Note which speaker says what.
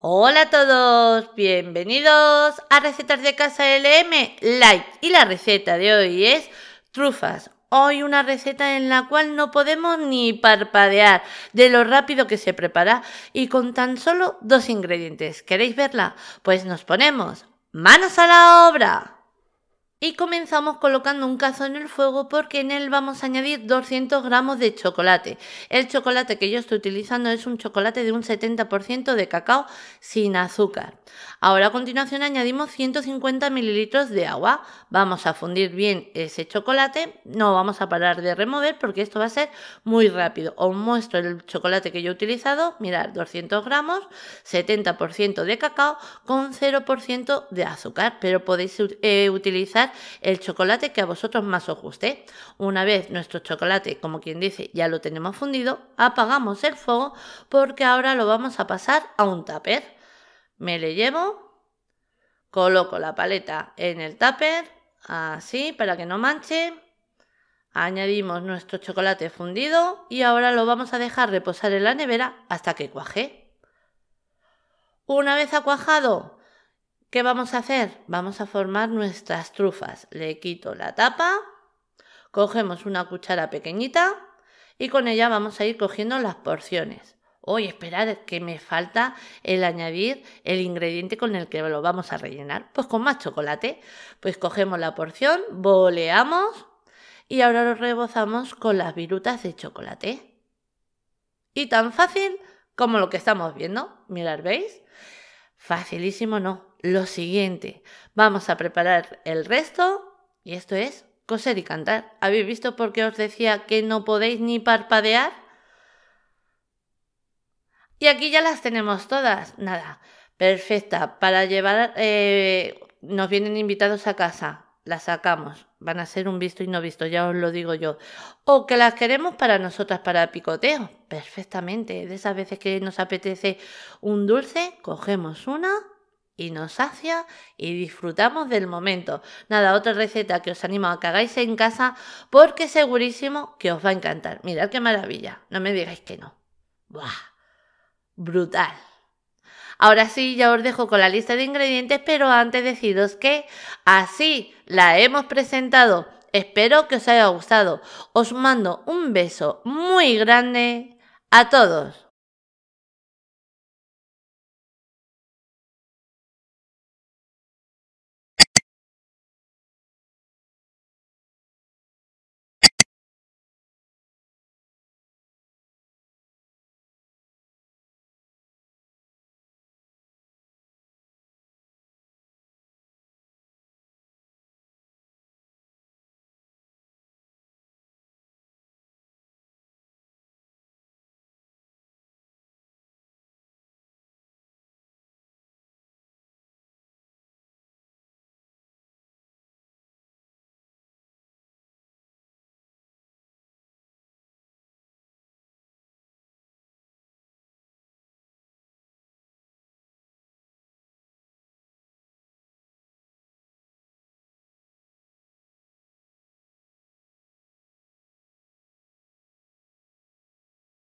Speaker 1: Hola a todos, bienvenidos a Recetas de Casa LM Light. Y la receta de hoy es trufas. Hoy una receta en la cual no podemos ni parpadear de lo rápido que se prepara y con tan solo dos ingredientes. ¿Queréis verla? Pues nos ponemos manos a la obra. Y comenzamos colocando un cazo en el fuego porque en él vamos a añadir 200 gramos de chocolate. El chocolate que yo estoy utilizando es un chocolate de un 70% de cacao sin azúcar. Ahora a continuación añadimos 150 mililitros de agua. Vamos a fundir bien ese chocolate. No vamos a parar de remover porque esto va a ser muy rápido. Os muestro el chocolate que yo he utilizado. Mirad, 200 gramos, 70% de cacao con 0% de azúcar. Pero podéis eh, utilizar el chocolate que a vosotros más os guste. Una vez nuestro chocolate, como quien dice, ya lo tenemos fundido, apagamos el fuego porque ahora lo vamos a pasar a un tupper. Me le llevo, coloco la paleta en el tupper, así para que no manche. Añadimos nuestro chocolate fundido y ahora lo vamos a dejar reposar en la nevera hasta que cuaje. Una vez ha cuajado, ¿Qué vamos a hacer? Vamos a formar nuestras trufas. Le quito la tapa, cogemos una cuchara pequeñita y con ella vamos a ir cogiendo las porciones. Hoy, esperad que me falta el añadir el ingrediente con el que lo vamos a rellenar. Pues con más chocolate. Pues cogemos la porción, boleamos y ahora lo rebozamos con las virutas de chocolate. Y tan fácil como lo que estamos viendo. Mirad, ¿veis? Facilísimo no. Lo siguiente, vamos a preparar el resto y esto es coser y cantar. ¿Habéis visto por qué os decía que no podéis ni parpadear? Y aquí ya las tenemos todas. Nada, perfecta. Para llevar, eh, nos vienen invitados a casa las sacamos. Van a ser un visto y no visto, ya os lo digo yo. O que las queremos para nosotras, para picoteo. Perfectamente. De esas veces que nos apetece un dulce, cogemos una y nos sacia y disfrutamos del momento. Nada, otra receta que os animo a que hagáis en casa porque segurísimo que os va a encantar. Mirad qué maravilla. No me digáis que no. ¡Buah! Brutal. Ahora sí, ya os dejo con la lista de ingredientes, pero antes deciros que así la hemos presentado. Espero que os haya gustado. Os mando un beso muy grande a todos.